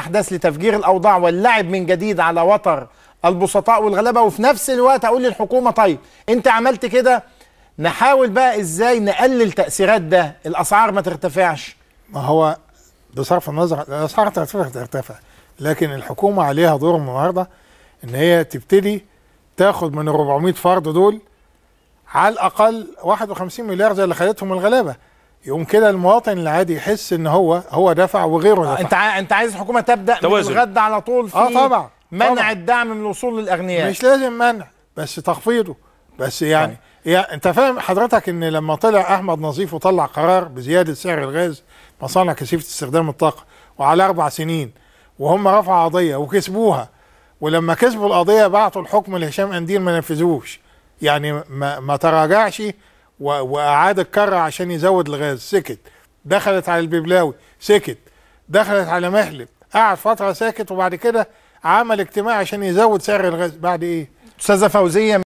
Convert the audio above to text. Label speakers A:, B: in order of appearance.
A: احداث لتفجير الاوضاع واللعب من جديد على وتر البسطاء والغلابه وفي نفس الوقت اقول للحكومه طيب انت عملت كده نحاول بقى ازاي نقلل تاثيرات
B: ده الاسعار ما ترتفعش ما هو بصرف النظر الاسعار ترتفع لكن الحكومه عليها دور النهارده ان هي تبتدي تاخد من ال 400 فرد دول على الاقل 51 مليار زي اللي خدتهم الغلابه يقوم كده المواطن العادي يحس ان هو هو دفع وغيره دفع انت
A: انت عايز الحكومه
B: تبدا توازن. من الغد على
A: طول آه، في اه طبعا
B: منع طبعًا. الدعم من الوصول للاغنياء مش لازم منع بس تخفيضه بس يعني طيب. يا يعني انت فاهم حضرتك ان لما طلع احمد نظيف وطلع قرار بزياده سعر الغاز مصانع كثيفه استخدام الطاقه وعلى اربع سنين وهم رفعوا قضيه وكسبوها ولما كسبوا القضيه بعتوا الحكم لهشام قنديل ما نفذوش يعني ما, ما تراجعش واعاد الكرة عشان يزود الغاز سكت دخلت على الببلاوي سكت دخلت على محلب قعد فتره ساكت وبعد كده عمل اجتماع عشان يزود سعر الغاز بعد ايه استاذه فوزيه